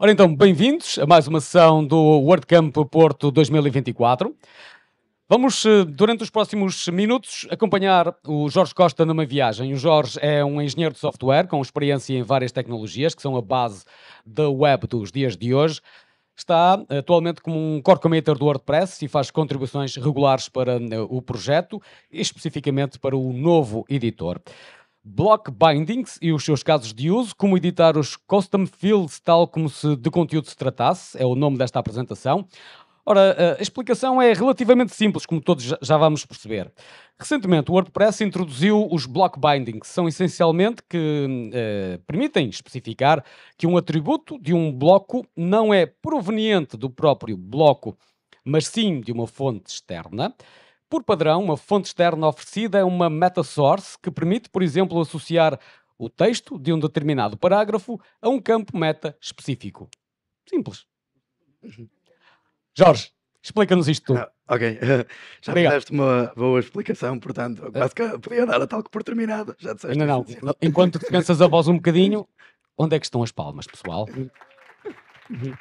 Ora então, bem-vindos a mais uma sessão do WordCamp Porto 2024. Vamos, eh, durante os próximos minutos, acompanhar o Jorge Costa numa viagem. O Jorge é um engenheiro de software com experiência em várias tecnologias que são a base da web dos dias de hoje. Está eh, atualmente como um core committer do WordPress e faz contribuições regulares para eh, o projeto, especificamente para o novo editor block bindings e os seus casos de uso, como editar os custom fields tal como se de conteúdo se tratasse, é o nome desta apresentação. Ora, a explicação é relativamente simples, como todos já vamos perceber. Recentemente, o WordPress introduziu os block bindings, são essencialmente que eh, permitem especificar que um atributo de um bloco não é proveniente do próprio bloco, mas sim de uma fonte externa. Por padrão, uma fonte externa oferecida é uma meta-source que permite, por exemplo, associar o texto de um determinado parágrafo a um campo meta específico. Simples. Jorge, explica-nos isto tudo. Ah, ok, já Obrigado. me deste uma boa explicação, portanto, quase que podia dar a que por terminada. Já disseste. Não, não. não. Enquanto descansas a voz um bocadinho, onde é que estão as palmas, pessoal? Uhum.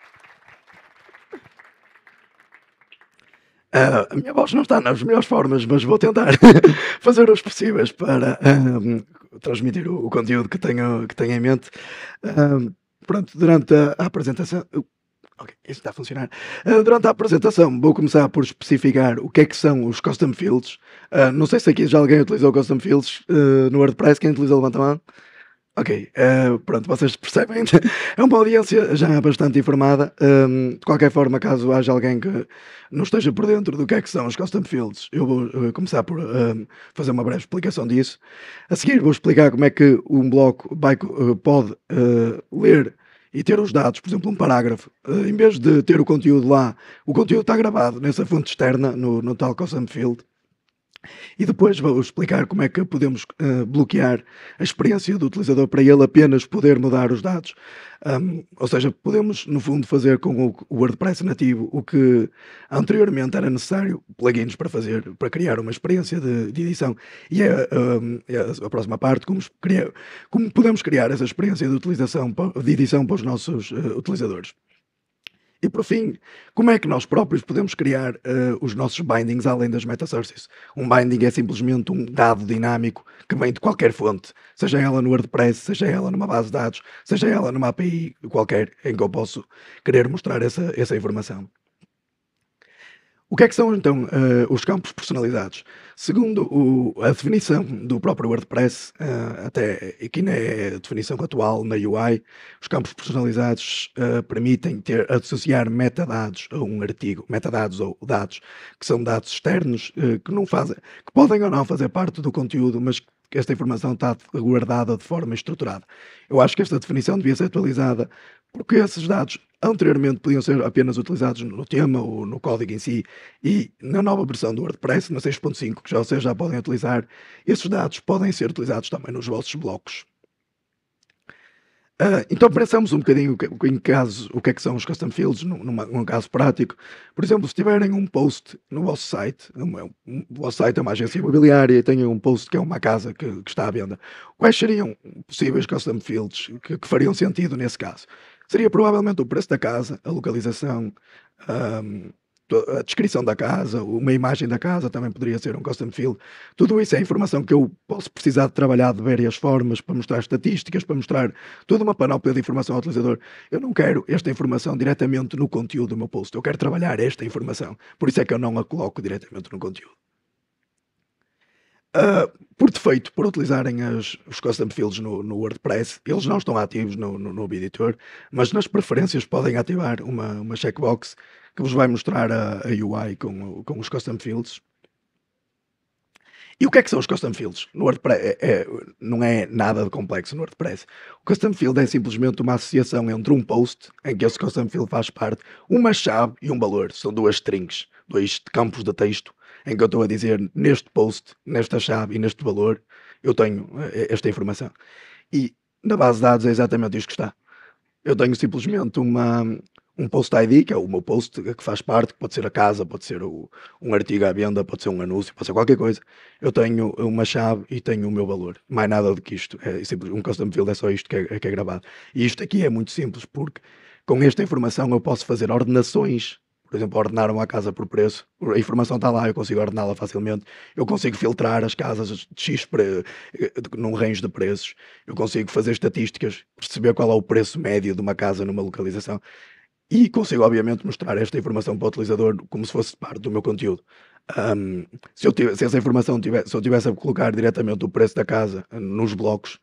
Uh, a minha voz não está nas melhores formas, mas vou tentar fazer os possíveis para ah, transmitir o, o, conteúdo que tenho, que tenho em mente. Ah, pronto, durante a, a apresentação. Uh, ok, isso está a funcionar. Uh, durante a apresentação, vou começar por especificar o que é que são os custom fields. não sei se aqui já alguém utilizou custom fields no WordPress. Quem utiliza, levanta a mão. Ok, uh, pronto, vocês percebem. é uma audiência já bastante informada. Um, ehm, de qualquer forma, caso haja alguém que não esteja por dentro do que é que são os custom fields, eu vou uh, começar por ehm, fazer uma breve explicação disso. A seguir, vou explicar como é que um bloco vai, uh, pode ler e ter os dados, por exemplo, um parágrafo, em vez de ter o conteúdo lá, o conteúdo está gravado nessa fonte externa, no, no tal custom field. E depois vou explicar como é que podemos uh, bloquear a experiência do utilizador para ele apenas poder mudar os dados. Um, ou seja, podemos, no fundo, fazer com o WordPress nativo o que anteriormente era necessário, plugins para fazer, para criar uma experiência de, de edição. E é, um, é, a próxima parte, como, como podemos criar essa experiência de, utilização, de edição para os nossos uh, utilizadores. E por fim, como é que nós próprios podemos criar uh, os nossos bindings além das metasources? Um binding é simplesmente um dado dinâmico que vem de qualquer fonte, seja ela no WordPress, seja ela numa base de dados, seja ela numa API qualquer em que eu posso querer mostrar essa, essa informação. O que é que são então uh, os campos personalizados? Segundo o, a definição do próprio WordPress, uh, até aqui na eh, definição atual na UI, os campos personalizados uh, permitem ter, associar metadados a um artigo, metadados ou dados que são dados externos que não fazem, que podem ou não fazer parte do conteúdo, mas que esta informação está guardada de forma estruturada. Eu acho que esta definição devia ser atualizada porque esses dados anteriormente podiam ser apenas utilizados no tema ou no código em si, e na nova versão do WordPress, na 6.5, que já vocês já podem utilizar, esses dados podem ser utilizados também nos vossos blocos. Uh, então pensamos um bocadinho em caso, o que é que são os custom fields num caso prático. Por exemplo, se tiverem um post no vosso site, é um, é um, o vosso site é uma agência imobiliária e têm um post que é uma casa que, que está à venda, quais seriam possíveis custom fields que, que fariam sentido nesse caso? seria provavelmente o preço da casa, a localização, um, a descrição da casa, uma imagem da casa também poderia ser um custom field. Tudo isso é informação que eu posso precisar de trabalhar de várias formas para mostrar estatísticas, para mostrar toda uma panóplia de informação ao utilizador. Eu não quero esta informação diretamente no conteúdo do meu post. Eu quero trabalhar esta informação. Por isso é que eu não a coloco diretamente no conteúdo. Uh, por defeito, por utilizarem as, os custom fields no, no, WordPress, eles não estão ativos no, no, no editor, mas nas preferências podem ativar uma, uma checkbox que vos vai mostrar a, a UI com, com os custom fields. E o que é que são os custom fields? No WordPress é, é, não é nada de complexo no WordPress. O custom field é simplesmente uma associação entre um post, em que esse custom field faz parte, uma chave e um valor. São duas strings, dois campos de texto em que eu estou a dizer neste post, nesta chave e neste valor, eu tenho eh, esta informação. E na base de dados é exatamente isso que está. Eu tenho simplesmente uma, um post ID, que é o meu post que faz parte, que pode ser a casa, pode ser o, um artigo à venda, pode ser um anúncio, pode ser qualquer coisa. Eu tenho uma chave e tenho o meu valor. Mais nada do que isto. É simples, um custom field é só isto que é, que é gravado. E isto aqui é muito simples, porque com esta informação eu posso fazer ordenações por exemplo, ordenar uma casa por preço, a informação está lá, eu consigo ordená-la facilmente, eu consigo filtrar as casas de X pre... num range de preços, eu consigo fazer estatísticas, perceber qual é o preço médio de uma casa numa localização e consigo, obviamente, mostrar esta informação para o utilizador como se fosse parte do meu conteúdo. Um, se, eu tivesse, se essa informação tivesse, se eu tivesse a colocar diretamente o preço da casa eh, nos blocos,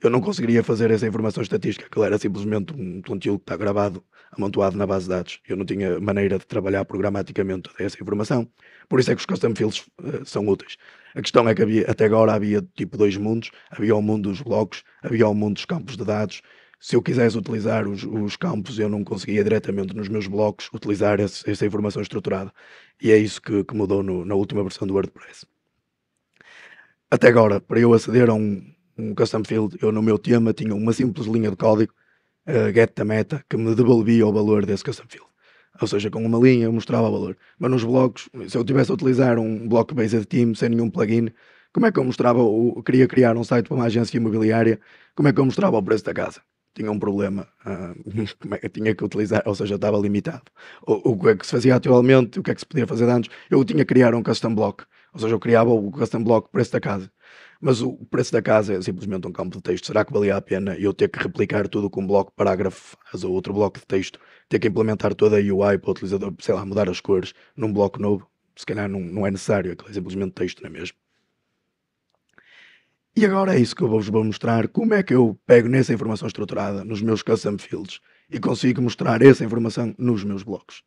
eu não conseguiria fazer essa informação estatística, que era simplesmente um conteúdo que está gravado, amontoado na base de dados. Eu não tinha maneira de trabalhar programaticamente essa informação. Por isso é que os custom fields uh, são úteis. A questão é que havia, até agora havia tipo dois mundos: havia o mundo dos blocos, havia o mundo dos campos de dados. Se eu quisesse utilizar os, os campos, eu não conseguia diretamente nos meus blocos utilizar esse, essa informação estruturada. E é isso que, que mudou no, na última versão do WordPress. Até agora, para eu aceder a um, um custom field, eu no meu tema tinha uma simples linha de código, uh, get da meta, que me devolvia o valor desse custom field. Ou seja, com uma linha eu mostrava o valor. Mas nos blocos, se eu tivesse a utilizar um bloco based team sem nenhum plugin, como é que eu mostrava, eu queria criar um site para uma agência imobiliária, como é que eu mostrava o preço da casa? Tinha um problema, uh, tinha que utilizar, ou seja, estava limitado. O, o que é que se fazia atualmente, o que é que se podia fazer antes? Eu tinha que criar um custom block, ou seja, eu criava o custom block preço da casa. Mas o preço da casa é simplesmente um campo de texto. Será que valia a pena eu ter que replicar tudo com um bloco de parágrafo ou outro bloco de texto, ter que implementar toda a UI para o utilizador, sei lá, mudar as cores num bloco novo? Se calhar não, não é necessário, aquilo é simplesmente texto, não é mesmo? E agora é isso que eu vos vou mostrar, como é que eu pego nessa informação estruturada nos meus custom fields e consigo mostrar essa informação nos meus blocos.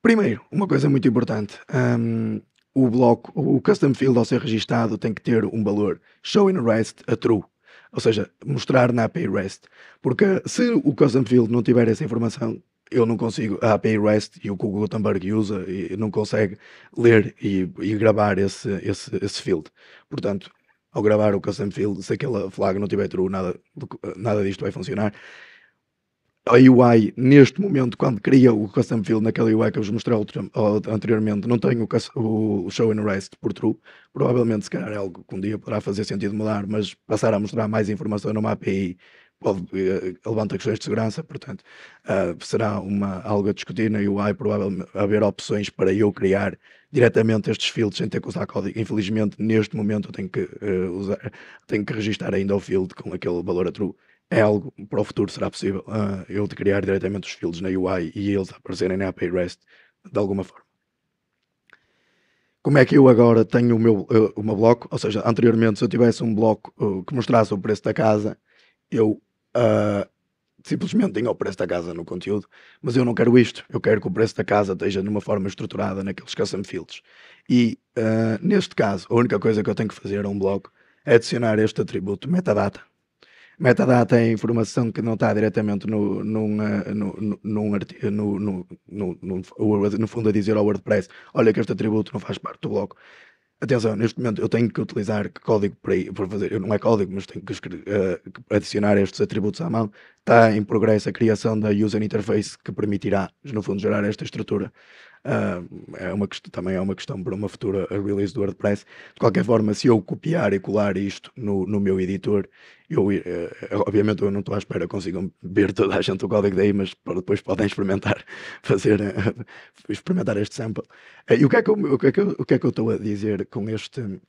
Primeiro, uma coisa muito importante. Um, o bloco, o custom field ao ser registado tem que ter um valor show in REST a true, ou seja, mostrar na API REST, porque se o custom field não tiver essa informação, eu não consigo, a API REST e o que o Gutenberg usa e não consegue ler e, e gravar esse, esse, esse field. Portanto, ao gravar o custom field, se aquela flag não tiver true, nada, nada disto vai funcionar a UI, neste momento, quando cria o custom field naquela UI que eu vos mostrei anteriormente, não tem o, o show and rest por true. Provavelmente, se calhar, é algo que um dia poderá fazer sentido mudar, mas passar a mostrar mais informação numa API pode, uh, levanta questões de segurança, portanto, uh, será uma, algo a discutir na UI, provavelmente haver opções para eu criar diretamente estes fields sem ter que usar código. Infelizmente, neste momento, eu tenho que uh, usar, tenho que registar ainda o field com aquele valor a true é algo para o futuro será possível uh, eu de criar diretamente os fields na UI e eles aparecerem na API REST de alguma forma. Como é que eu agora tenho o meu uh, o meu bloco? Ou seja, anteriormente, se eu tivesse um bloco uh, que mostrasse o preço da casa, eu simplesmente tenho o preço da casa no conteúdo, mas eu não quero isto. Eu quero que o preço da casa esteja de uma forma estruturada naqueles custom fields. E neste caso, a única coisa que eu tenho que fazer a um bloco é adicionar este atributo metadata metadata é informação que não está diretamente no, num, eh, no, num, no, no, no, no, no fundo a dizer ao WordPress, olha que este atributo não faz parte do bloco. Atenção, neste momento eu tenho que utilizar código para, para fazer, não é código, mas tenho que uh, adicionar estes atributos à mão. Está em progresso a criação da user interface que permitirá, no fundo, gerar esta estrutura. Uh, é uma, também é uma questão para uma futura release do WordPress. De qualquer forma, se eu copiar e colar isto no, no meu editor, eu, uh, obviamente eu não estou à espera consigam ver toda a gente o código daí, mas depois podem experimentar fazer uh, experimentar este sample. Eh, e o que, é que eu, o que é que eu, o que é que eu estou a dizer com este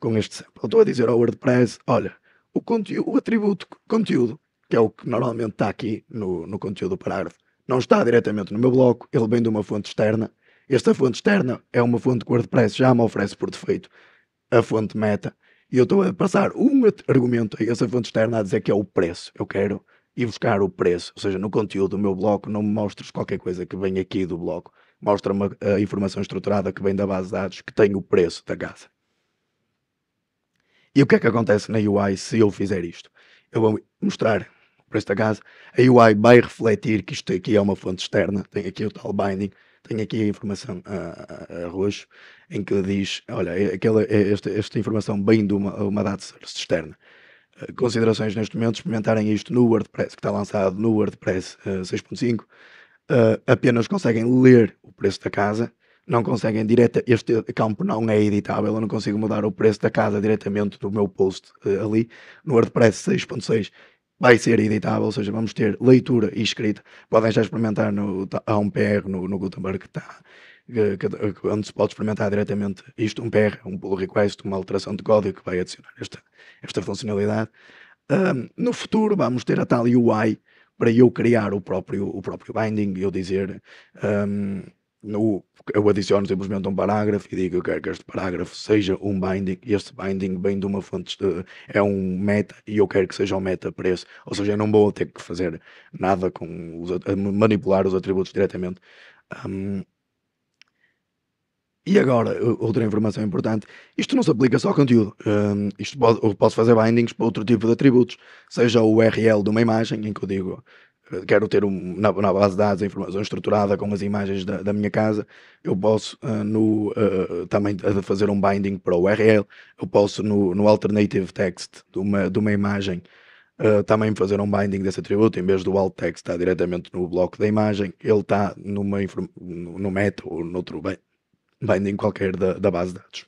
com este sample? Eu estou a dizer ao WordPress, olha, o, conteúdo, o atributo conteúdo, que é o que normalmente está aqui no, no conteúdo do parágrafo, não está diretamente no meu bloco, ele vem de uma fonte externa, esta fonte externa é uma fonte que o WordPress já me oferece por defeito, a fonte meta. E eu estou a passar um argumento a essa fonte externa a dizer que é o preço. Eu quero ir buscar o preço, ou seja, no conteúdo do meu bloco não me mostres qualquer coisa que vem aqui do bloco. Mostra-me a informação estruturada que vem da base de dados que tem o preço da casa. E o que é que acontece na UI se eu fizer isto? Eu vou mostrar para esta casa. A UI vai refletir que isto aqui é uma fonte externa, tem aqui o tal binding, tenho aqui a informação a, ah, a, ah, a ah, roxo em que diz: olha, é aquela, é esta, esta informação vem de uma, uma data externa. considerações neste momento experimentarem isto no WordPress, que está lançado no WordPress uh, 6.5. Uh, apenas conseguem ler o preço da casa, não conseguem direta. Este campo não é editável, eu não consigo mudar o preço da casa diretamente do meu post ali. No WordPress 6.6 vai ser editável, ou seja, vamos ter leitura e escrita. Podem já experimentar no, tá, há um PR no, no Gutenberg que está onde se pode experimentar diretamente isto, um PR, um pull request, uma alteração de código que vai adicionar esta, esta funcionalidade. Um, no futuro vamos ter a tal UI para eu criar o próprio, o próprio binding e eu dizer um, no, eu adiciono simplesmente um parágrafo e digo que eu quero que este parágrafo seja um binding, e este binding vem de uma fonte, de, é um meta, e eu quero que seja um meta preço. Ou seja, eu não vou ter que fazer nada com os, manipular os atributos diretamente. Um, e agora, outra informação importante, isto não se aplica só ao conteúdo. Um, isto pode, eu posso fazer bindings para outro tipo de atributos, seja o URL de uma imagem, em que eu digo quero ter um, na, na, base de dados a informação estruturada com as imagens da, da minha casa, eu posso uh, no, uh, também fazer um binding para o URL, eu posso no, no alternative text de uma, de uma imagem uh, também fazer um binding desse atributo, em vez do alt text estar diretamente no bloco da imagem, ele está numa, no meta ou noutro binding qualquer da, da base de dados.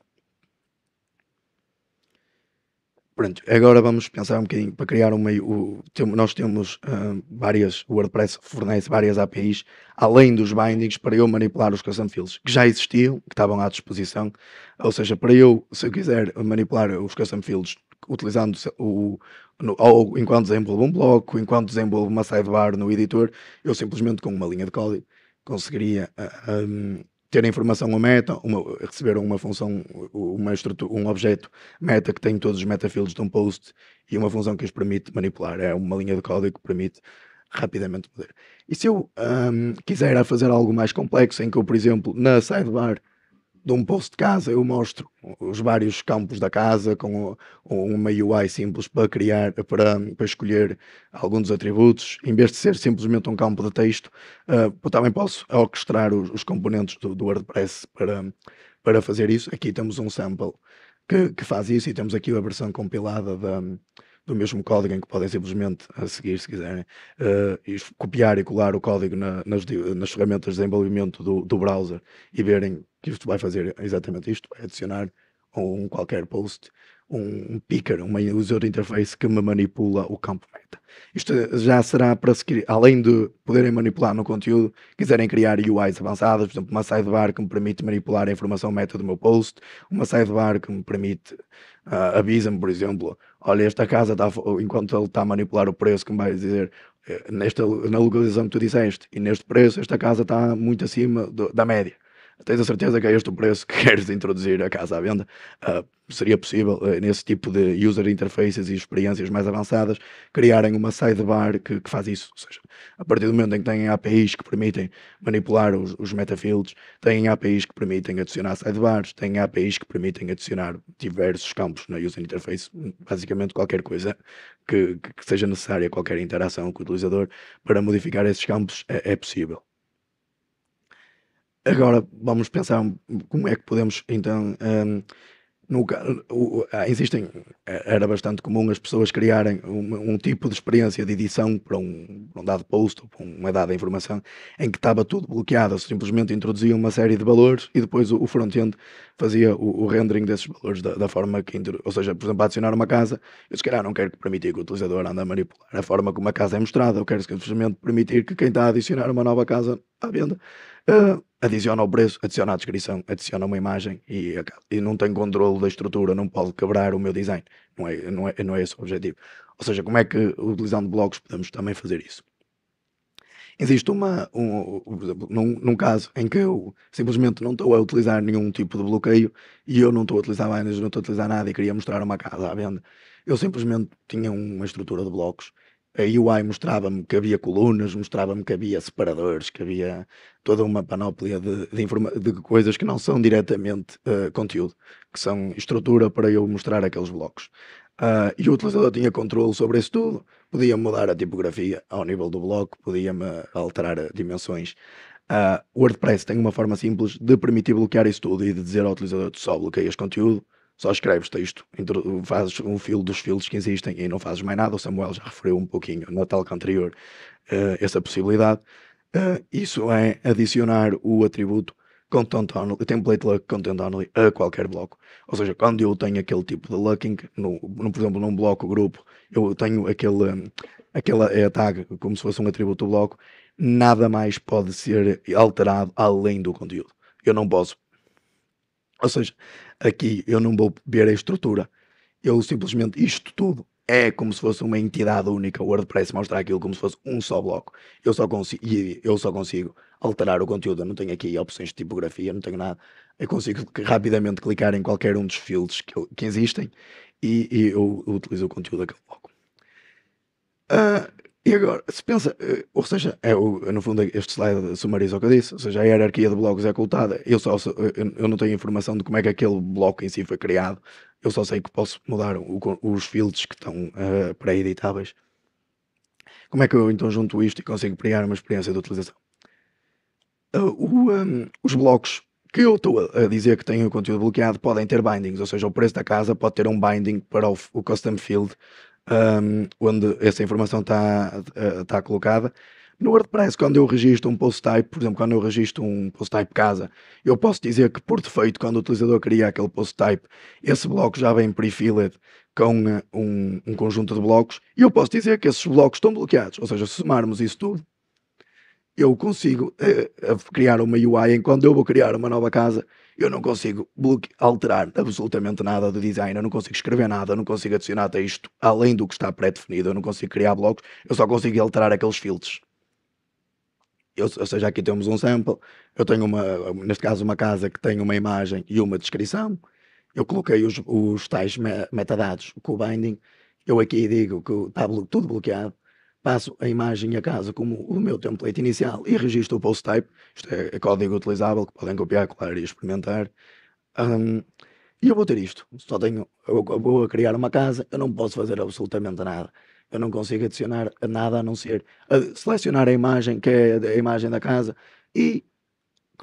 Pronto, agora vamos pensar um bocadinho para criar um meio. O, tem, nós temos uh, várias, o WordPress fornece várias APIs, além dos bindings, para eu manipular os custom fields que já existiam, que estavam à disposição. Ou seja, para eu, se eu quiser manipular os custom fields utilizando o, no, ou enquanto desenvolvo um bloco, enquanto desenvolvo uma sidebar no editor, eu simplesmente com uma linha de código conseguiria uh, ah, um, ah, ter a informação ou meta, uma, uma função, uma estrutura, um objeto meta que tem todos os metafields de um post e uma função que os permite manipular. É uma linha de código que permite rapidamente poder. E se eu um, quiser fazer algo mais complexo, em que eu, por exemplo, na sidebar de um posto de casa eu mostro os vários campos da casa com uma UI simples para criar, para, para escolher alguns dos atributos, em vez de ser simplesmente um campo de texto, uh, também posso orquestrar os, os componentes do, do, WordPress para, para fazer isso. Aqui temos um sample que, que, faz isso e temos aqui a versão compilada da, do mesmo código, em que podem simplesmente a eh, seguir, se quiserem, uh, copiar e colar o código na, nas, nas, ferramentas de desenvolvimento do, do browser e verem que isto vai fazer exatamente isto, vai adicionar um qualquer post um, picker, uma user interface que me manipula o campo meta. Isto já será para se criar, além de poderem manipular no conteúdo, quiserem criar UIs avançadas, por exemplo, uma sidebar que me permite manipular a informação meta do meu post, uma sidebar que me permite, uh, ah, avisa-me, por exemplo, olha, esta casa está, enquanto ele está a manipular o preço, que me vai dizer, eh, nesta, na localização que tu disseste, e neste preço, esta casa está muito acima do, da média tens a certeza que é este o preço que queres introduzir a casa à venda? Uh, seria possível, uh, nesse tipo de user interfaces e experiências mais avançadas, criarem uma sidebar que, que faz isso. Ou seja, a partir do momento em que têm APIs que permitem manipular os, os metafields, têm APIs que permitem adicionar sidebars, têm APIs que permitem adicionar diversos campos na user interface, basicamente qualquer coisa que, que seja necessária, qualquer interação com o utilizador, para modificar esses campos é, é possível. Agora vamos pensar como é que podemos então. Um, o, ah, existem, é, era bastante comum as pessoas criarem um, um tipo de experiência de edição para um, para um, dado post ou para uma dada informação em que estava tudo bloqueado, simplesmente introduziam uma série de valores e depois o, o front-end fazia o, o, rendering desses valores da, da forma que, ou seja, por exemplo, adicionar uma casa, eu se calhar não quero permitir que o utilizador ande a manipular a forma como a casa é mostrada, eu quero simplesmente permitir que quem está a adicionar uma nova casa à venda ah, adiciona o preço, adiciona a descrição, adiciona uma imagem e, e não tem controle da estrutura, não pode quebrar o meu design. Não é, não é, não é esse o objetivo. Ou seja, como é que, utilizando blogs, podemos também fazer isso? Existe uma, um, num, num, caso em que eu simplesmente não estou a utilizar nenhum tipo de bloqueio e eu não estou a utilizar banners, não estou a utilizar nada e queria mostrar uma casa à venda. Eu simplesmente tinha uma estrutura de blocos a UI mostrava-me que havia colunas, mostrava-me que havia separadores, que havia toda uma panóplia de, de, de coisas que não são diretamente uh, conteúdo, que são estrutura para eu mostrar aqueles blocos. Uh, e o utilizador tinha controle sobre isso tudo, podia mudar a tipografia ao nível do bloco, podia-me alterar dimensões. Uh, WordPress tem uma forma simples de permitir bloquear isso tudo e de dizer ao utilizador tu só bloqueias conteúdo só escreves texto, fazes um filo dos filos que existem e não fazes mais nada. O Samuel já referiu um pouquinho na talk anterior uh, essa possibilidade. Uh, isso é adicionar o atributo content only, template luck content only a qualquer bloco. Ou seja, quando eu tenho aquele tipo de lucking, no, no por exemplo, num bloco grupo, eu tenho aquele, aquela é tag como se fosse um atributo do bloco, nada mais pode ser alterado além do conteúdo. Eu não posso ou seja, aqui eu não vou ver a estrutura, eu simplesmente isto tudo é como se fosse uma entidade única. O WordPress mostra aquilo como se fosse um só bloco. Eu só consigo, eu só consigo alterar o conteúdo. Eu não tenho aqui opções de tipografia, não tenho nada. Eu consigo rapidamente clicar em qualquer um dos fields que, eu, que existem e, e eu, eu, utilizo o conteúdo daquele bloco. Uh, e agora, se pensa, eh, ou seja, é o, eh, no fundo este slide sumariza o que eu disse, ou seja, a hierarquia de blocos é ocultada, eu, só, eh, eu não tenho informação de como é que aquele bloco em si foi criado, eu só sei que posso mudar o, os fields que estão uh, pré-editáveis. Como é que eu então junto isto e consigo criar uma experiência de utilização? Uh, o, um, os blocos que eu estou a dizer que têm o conteúdo bloqueado podem ter bindings, ou seja, o preço da casa pode ter um binding para o, o custom field um, onde essa informação está eh, tá colocada. No WordPress, quando eu registro um post type, por exemplo, quando eu registro um post type casa, eu posso dizer que por defeito, quando o utilizador cria aquele post type, esse bloco já vem prefilled com eh, um, um conjunto de blocos e eu posso dizer que esses blocos estão bloqueados. Ou seja, se somarmos isso tudo, eu consigo eh, eh criar uma UI em quando eu vou criar uma nova casa, eu não consigo alterar absolutamente nada do design, eu não consigo escrever nada, eu não consigo adicionar texto além do que está pré-definido, eu não consigo criar blocos, eu só consigo alterar aqueles filtros. Eu, ou seja, aqui temos um sample, eu tenho uma, neste caso, uma casa que tem uma imagem e uma descrição, eu coloquei os, os tais metadados com o binding, eu aqui digo que está tudo bloqueado, passo a imagem a casa como o meu template inicial e registro o post type, isto é, é código utilizável que podem copiar, colar e experimentar. Um, e eu vou ter isto, só tenho, eu vou criar uma casa, eu não posso fazer absolutamente nada. Eu não consigo adicionar nada a não ser a selecionar a imagem, que é a imagem da casa, e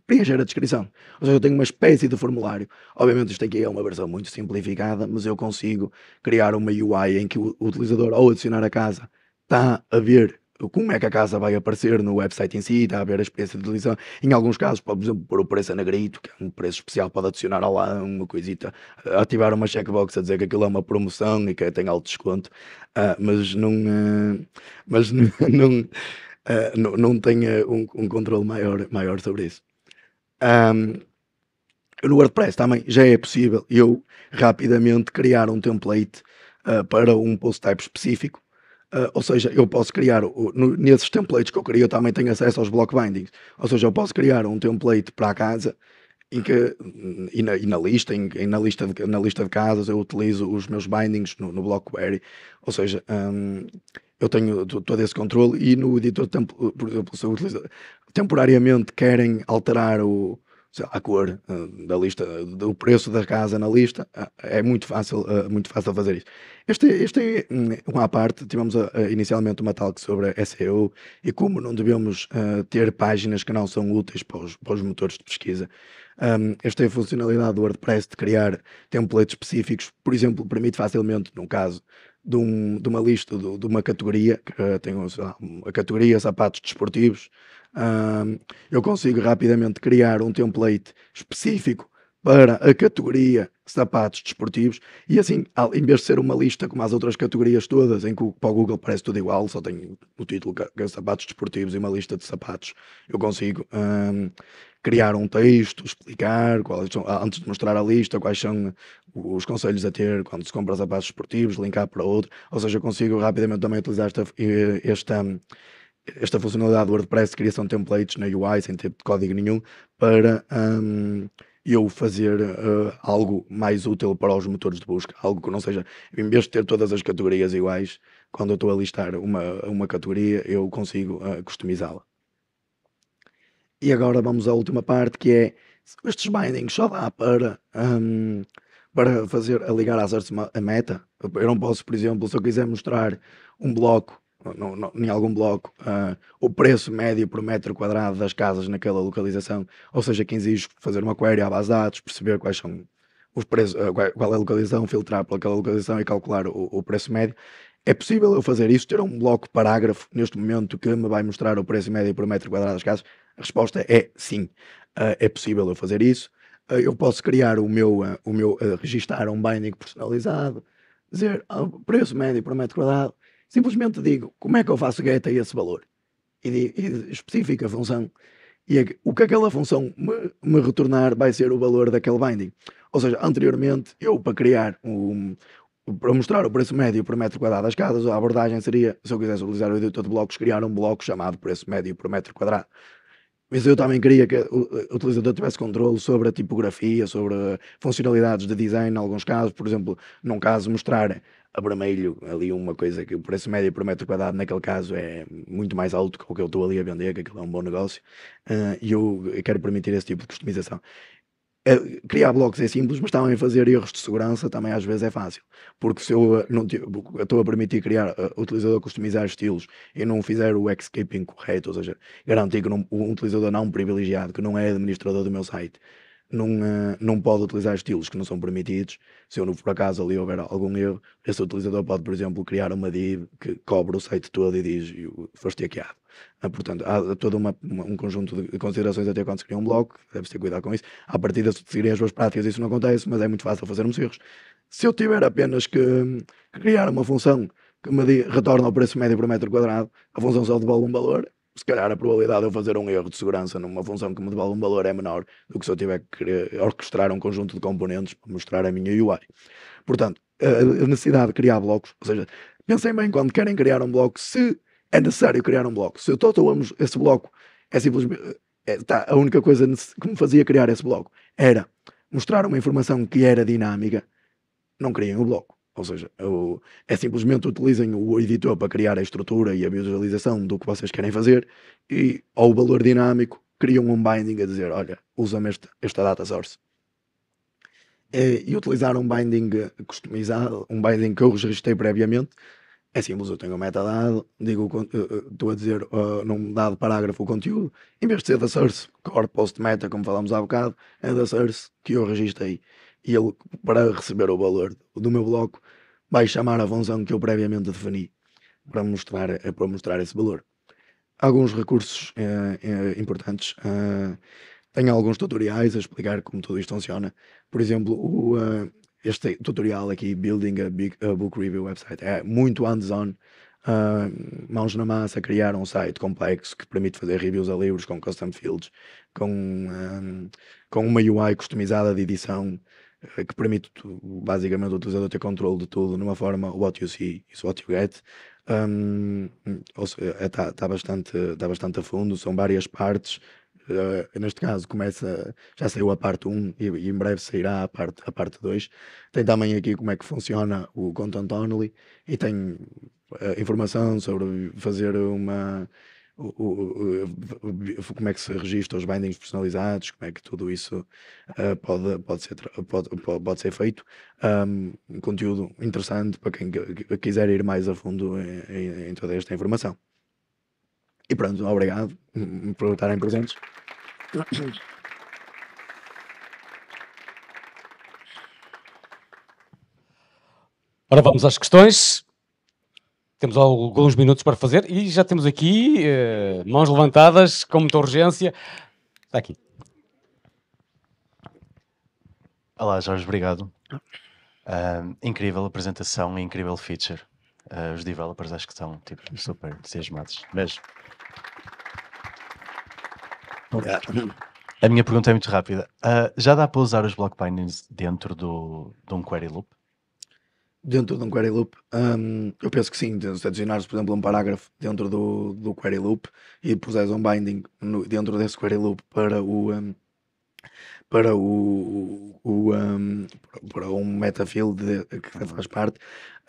preencher a descrição. Ou seja, eu tenho uma espécie de formulário. Obviamente, isto aqui é uma versão muito simplificada, mas eu consigo criar uma UI em que o utilizador, ao adicionar a casa, está a ver como é que a casa vai aparecer no website em si, está a ver a experiência de utilização. Em alguns casos, pode, por exemplo, pôr o preço a negrito, que é um preço especial, pode adicionar lá uma coisita, ativar uma checkbox a dizer que aquilo é uma promoção e que tem alto desconto, ah, mas não. Ah, mas não, ah, não, não tenha um, um controle maior, maior sobre isso. Um, no WordPress também já é possível eu rapidamente criar um template uh, para um post type específico Uh, ou seja, eu posso criar, o, no, nesses templates que eu queria eu também tenho acesso aos block bindings. Ou seja, eu posso criar um template para a casa em que, e, na, e na lista, em, na, lista de, na lista de casas, eu utilizo os meus bindings no, no BlockBerry. Ou seja, um, eu tenho todo esse controle e no editor, por exemplo, se eu utilizo, temporariamente querem alterar o, a cor eh, da lista, eh, do preço da casa na lista, eh, é muito fácil, muito fácil fazer isso. Este, este é, hum, é uma parte, tivemos inicialmente uma talk sobre SEO e como não devemos ter páginas que não são úteis para os, para os motores de pesquisa. Um, esta é a funcionalidade do WordPress de criar templates específicos, por exemplo, permite facilmente, num caso, de, um, de uma lista, de, de, uma categoria, que eh, tem a categoria sapatos desportivos, um, eu consigo rapidamente criar um template específico para a categoria sapatos desportivos e assim, em vez de ser uma lista como as outras categorias todas, em que para o Google parece tudo igual, só tem o título que é sapatos desportivos e uma lista de sapatos, eu consigo um, criar um texto, explicar, quais são, ah, antes de mostrar a lista, quais são os conselhos a ter quando se compra sapatos esportivos, linkar para outro. Ou seja, eu consigo rapidamente também utilizar esta, esta, esta funcionalidade do WordPress criação de templates na UI, sem ter código nenhum, para. Um, eu fazer uh, algo mais útil para os motores de busca, algo que não seja, em vez de ter todas as categorias iguais, quando eu estou a listar uma, uma categoria, eu consigo uh, customizá-la. E agora vamos à última parte que é estes bindings só dá para, um, para fazer a ligar às artes a meta. Eu não posso, por exemplo, se eu quiser mostrar um bloco, não, em algum bloco, uh, o preço médio por metro quadrado das casas naquela localização, ou seja, quem exige fazer uma query à base de dados, perceber quais são os preços, uh, qual é a localização, filtrar pelaquela localização e calcular o, o preço médio. É possível eu fazer isso, ter um bloco parágrafo neste momento que me vai mostrar o preço médio por metro quadrado das casas? A resposta é sim, ah, é possível eu fazer isso. Ah, eu posso criar o meu, ah, o meu registar um binding personalizado, dizer preço médio por metro quadrado. Simplesmente digo como é que eu faço get a esse valor e, e especifica a função. E é o que é aquela função me, me, retornar vai ser o valor daquele binding. Ou seja, anteriormente, eu para criar um, para mostrar o preço médio por metro quadrado das casas, a abordagem seria, se eu quisesse utilizar o editor de blocos, criar um bloco chamado preço médio por metro quadrado. Mas eu também queria que eh, o utilizador tivesse controle sobre a tipografia, sobre funcionalidades de design, em alguns casos, por exemplo, num caso mostrar a vermelho ali uma coisa que o preço médio por metro quadrado naquele caso é muito mais alto que o que eu estou ali a vender, que aquilo é um bom negócio, ah, e eu quero permitir esse tipo de customização. É, criar blocos é simples mas também fazer erros de segurança também às vezes é fácil. Porque se eu eh, não estou a permitir criar o eh, utilizador customizar estilos e não fizer o escaping correto, ou seja, garantir que não, um utilizador não privilegiado, que não é administrador do meu site, não, eh, não pode utilizar estilos que não são permitidos, se eu não por acaso ali houver algum erro, esse utilizador pode, por exemplo, criar uma div que cobre o site todo e diz foste hackeado. Ah, portanto, há todo uma, uma, um conjunto de considerações até quando se cria um bloco, deve-se ter cuidado com isso. A partir de seguirem as boas práticas, isso não acontece, mas é muito fácil fazermos erros. Se eu tiver apenas que criar uma função que me retorna o preço médio por metro quadrado, a função só devolve um valor, se calhar a probabilidade de eu fazer um erro de segurança numa função que me devolve um valor é menor do que se eu tiver que orquestrar um conjunto de componentes para mostrar a minha UI. Portanto, a necessidade de criar blocos, ou seja, pensem bem quando querem criar um bloco, se é necessário criar um bloco, se eu estou a esse bloco, é simplesmente. É, tá, a única coisa que me fazia criar esse bloco era mostrar uma informação que era dinâmica, não criem o bloco. Ou seja, é simplesmente utilizem o editor para criar a estrutura e a visualização do que vocês querem fazer e, ao valor dinâmico, criam um binding a dizer: olha, usa-me esta, esta data source. E, é, e utilizar um binding customizado, um binding que eu registrei previamente, é simples, eu tenho um metadado, digo, eh, eh, estou a dizer uh, num dado parágrafo o conteúdo, em vez de ser da source, core post meta, como falámos há bocado, é da source que eu registrei e ele, para receber o valor do meu bloco, vai chamar a função que eu previamente defini para mostrar, eh, para mostrar esse valor. Alguns recursos eh, eh, importantes. Eh, tenho alguns tutoriais a explicar como tudo isto funciona. Por exemplo, o, uh, este tutorial aqui, Building a, Big, a Book Review Website, é muito hands-on. Uh, mãos na massa, criar um site complexo que permite fazer reviews a livros com custom fields, com, um, com uma UI customizada de edição, eh, que permite basicamente o utilizador ter controle de tudo numa forma what you see is what you get. Um, está eh, é, tá bastante, tá bastante a fundo, são várias partes. Uh, neste caso começa, já saiu a parte 1 e, e, em breve sairá a parte, a parte 2. Tem também aqui como é que funciona o Content Only e tem uh, informação sobre fazer uma o, o, o, como é que se registra os bindings personalizados, como é que tudo isso uh, pode, pode, ser, pode, pode ser feito. Um, conteúdo interessante para quem quiser ir mais a fundo em, em toda esta informação. E pronto, obrigado por estarem presentes. Ora, vamos às questões. Temos alguns minutos para fazer e já temos aqui eh, mãos levantadas com muita urgência. Está aqui. Olá, Jorge, obrigado. Uh, incrível apresentação e incrível feature. Uh, os developers acho que estão tipo, super entusiasmados. Beijo. A minha pergunta é muito rápida. Uh, já dá para usar os block bindings dentro do, de um query loop? Dentro de um query loop, um, eu penso que sim, se adicionares, por exemplo, um parágrafo dentro do, do query loop e puseres um binding no, dentro desse query loop para o, um, para o, o um, para um metafield que faz uhum. parte,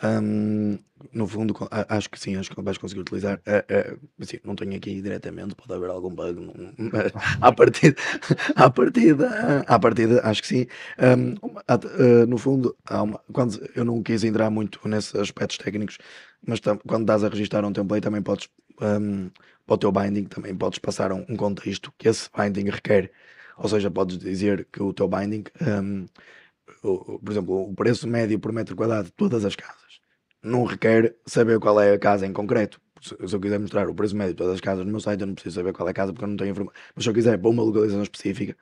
um, no fundo, acho que sim, acho que vais conseguir utilizar. assim, não tenho aqui diretamente, pode haver algum bug. Não, mas, à, partida, à, partida, à partida, acho que sim. Um, uh, ah, no fundo, uma, quando, eu não quis entrar muito nesses aspectos técnicos, mas quando estás a registrar um template, também podes, um, para o teu binding, também podes passar um, um contexto que esse binding requer. Ou seja, podes dizer que o teu binding, um, o, por exemplo, o preço médio por metro quadrado de todas as casas não requer saber qual é a casa em concreto. Se, se eu quiser mostrar o preço médio de todas as casas no meu site, eu não preciso saber qual é a casa porque eu não tenho informação. Mas se eu quiser para uma localização específica,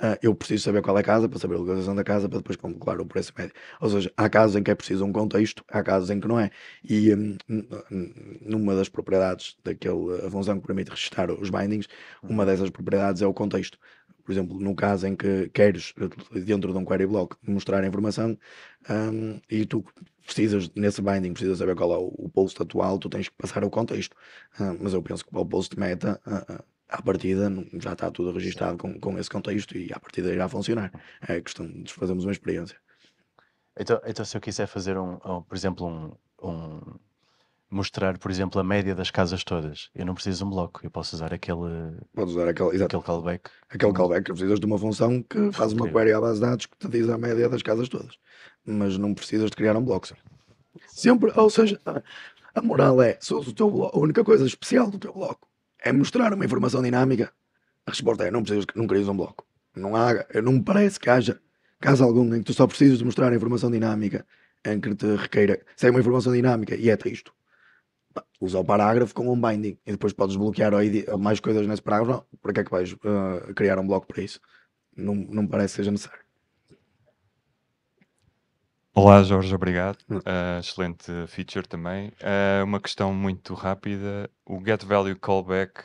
Uh, eu preciso saber qual é a casa para saber a localização da casa para depois calcular o preço médio. Ou seja, há casos em que é preciso um contexto, há casos em que não é. E um, numa das propriedades daquela função que permite registrar os bindings, uma dessas propriedades é o contexto por exemplo, no caso em que queres, dentro de um query block, mostrar a informação um, e tu precisas, nesse binding, precisas saber qual é o, post atual, tu tens que passar o contexto. Uh, mas eu penso que para o post meta, uh, à partida já está tudo registado com, com esse contexto e à partida irá funcionar. É questão de fazermos uma experiência. Então, então se eu quiser fazer, um, um por exemplo, um, um mostrar, por exemplo, a média das casas todas. Eu não preciso de um bloco, eu posso usar aquele. Podes usar aquele, aquele callback. Aquele callback, precisas de uma função que uhum. faz uma query à base de dados que te diz a média das casas todas. Mas não precisas de criar um bloco. Sempre, ou seja, a moral é: se o teu bloco, a única coisa especial do teu bloco é mostrar uma informação dinâmica, a resposta é: não precisas, não crias um bloco. Não há, não me parece que haja caso algum em que tu só precisas de mostrar a informação dinâmica em que te requeira. Se é uma informação dinâmica e é texto, usa o parágrafo com um binding e depois podes bloquear mais coisas nesse parágrafo. para que é que vais uh, criar um bloco para isso? Não, não parece que seja necessário. Olá Jorge, obrigado. Uh, excelente feature também. Uh, uma questão muito rápida. O get value callback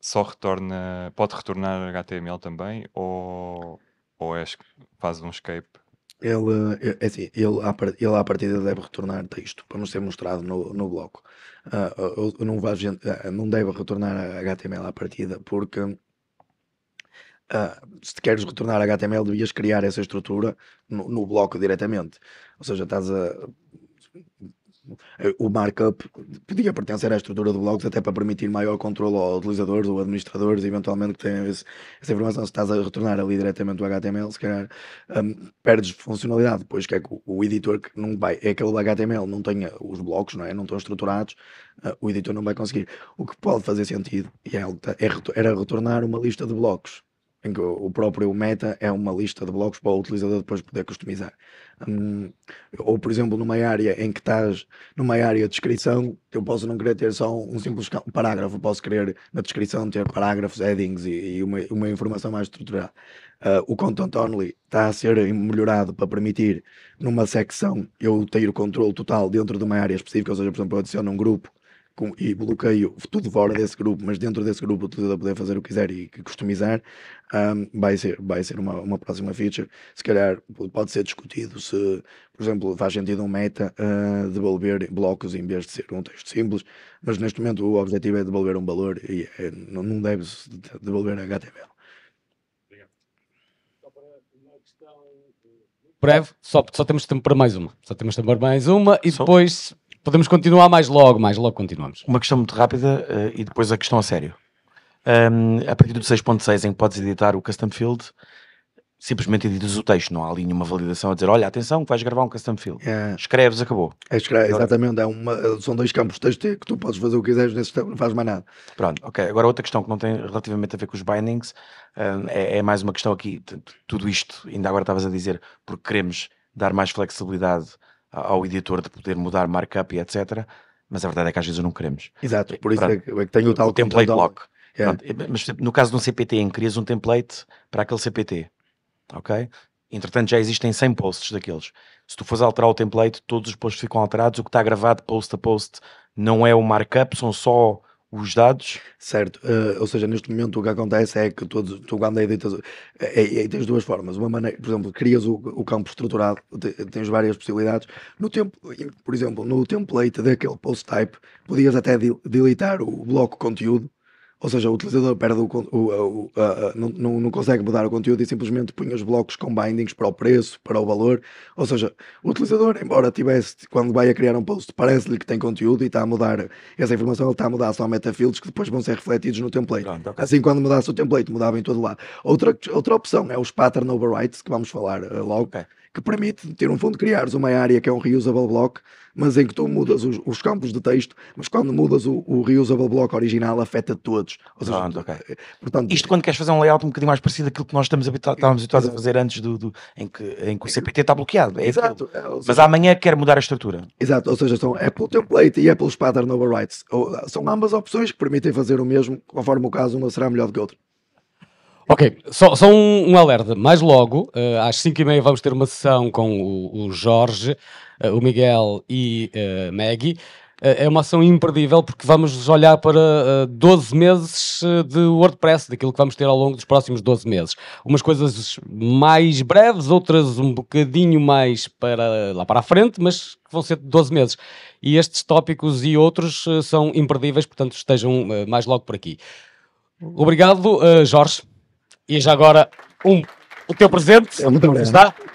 só retorna, pode retornar HTML também ou, ou é, faz um escape? ele, eh, é assim, ele, à, ele à partida deve retornar texto para não ser mostrado no, no bloco. Uh, não, vai, ah, não deve retornar HTML à partida, porque ah, se queres retornar HTML, devias criar essa estrutura no, no bloco diretamente. Ou seja, estás a o markup podia pertencer à estrutura do blocos até para permitir maior controle aos utilizadores ou administradores, eventualmente que tenham esse, essa informação, se estás a retornar ali diretamente o HTML, se calhar um, perdes funcionalidade, depois que é que o, o, editor que não vai, é aquele HTML, não tenha eh, os blocos, não é? Não estão estruturados, uh, o editor não vai conseguir. O que pode fazer sentido e é, é, era retornar uma lista de blocos em que o próprio meta é uma lista de blocos para o utilizador depois poder customizar. Hum, ou, por exemplo, numa área em que estás numa área de descrição, eu posso não querer ter só um simples parágrafo, posso querer na descrição ter parágrafos, headings e, e uma, uma, informação mais estruturada. Uh, o content only está a ser melhorado para permitir, numa secção, eu ter o controle total dentro de uma área específica, ou seja, por exemplo, eu adiciono um grupo com, e bloqueio tudo fora desse grupo, mas dentro desse grupo tudo a poder fazer o que quiser e customizar, um, vai ser, vai ser uma, uma próxima feature. Se calhar pode ser discutido se, por exemplo, faz sentido um meta uh, devolver blocos em vez de ser um texto simples, mas neste momento o objetivo é devolver um valor e é, não, não deve devolver HTML. Obrigado. Só para uma questão breve, só, só temos tempo para mais uma. Só temos tempo para mais uma e só? depois Podemos continuar mais logo, mais logo continuamos. Uma questão muito rápida uh, e depois a questão a sério. Um, a partir do 6.6 em que podes editar o custom field, simplesmente editas o texto, não há ali nenhuma validação a dizer, olha, atenção que vais gravar um custom field. É. Escreves, acabou. É, escreve, exatamente, é uma, são dois campos de texto que tu podes fazer o que quiseres nesse tempo, não faz mais nada. Pronto, ok. Agora outra questão que não tem relativamente a ver com os bindings, um, é, é, mais uma questão aqui, tudo isto, ainda agora estavas a dizer, porque queremos dar mais flexibilidade ao editor de poder mudar markup e etc. Mas a verdade é que às vezes não queremos. Exato, por isso Pronto, é, que, é tenho tem o tal... O template tal... lock. É. Pronto, mas no caso de um CPT, em que crias um template para aquele CPT, ok? Entretanto, já existem 100 posts daqueles. Se tu fores alterar o template, todos os posts ficam alterados, o que está gravado post a post não é o markup, são só os dados. Certo, uh, ou seja, neste momento o que acontece é que todos, tu quando é, é é, é, tens duas formas, uma maneira, por exemplo, crias o, o campo estruturado, tens várias possibilidades, no tempo, por exemplo, no template daquele post type, podias até deletar o bloco conteúdo, ou seja, o utilizador perde o, o, o a, a, não, não consegue mudar o conteúdo e simplesmente põe os blocos com bindings para o preço, para o valor. Ou seja, o utilizador, embora tivesse, quando vai a criar um post, parece-lhe que tem conteúdo e está a mudar essa informação, ele está a mudar só metafields que depois vão ser refletidos no template. Pronto, okay. Assim, quando mudasse o template, mudava em todo lado. Outra, outra opção é os pattern overwrites, que vamos falar uh, logo. Okay que permite, ter um fundo, criares uma área que é um reusable block, mas em que tu mudas os, os campos de texto, mas quando mudas o, o reusable block original afeta todos. Ou seja, Pronto, okay. Eh, portanto, Isto quando queres fazer um layout um bocadinho mais parecido àquilo que nós estamos habituados, estávamos habituados a fazer antes do, do em, que, em, que, o CPT está bloqueado. É exato. É, mas amanhã quer mudar a estrutura. Exato, ou seja, são Apple Template e pelos Pattern Overrides. São ambas opções que permitem fazer o mesmo, conforme o caso, uma será melhor do que a outra. Ok, só, só um, um, alerta. Mais logo, uh, às 5h30 vamos ter uma sessão com o, o Jorge, uh, o Miguel e uh, Maggie. É uma ação imperdível porque vamos olhar para 12 meses de WordPress, daquilo que vamos ter ao longo dos próximos 12 meses. Umas coisas mais breves, outras um bocadinho mais para lá para a frente, mas que vão ser 12 meses. E estes tópicos e outros são imperdíveis, portanto estejam mais logo por aqui. Obrigado, Jorge. E já agora, um, o teu presente. É Muito obrigado. Está?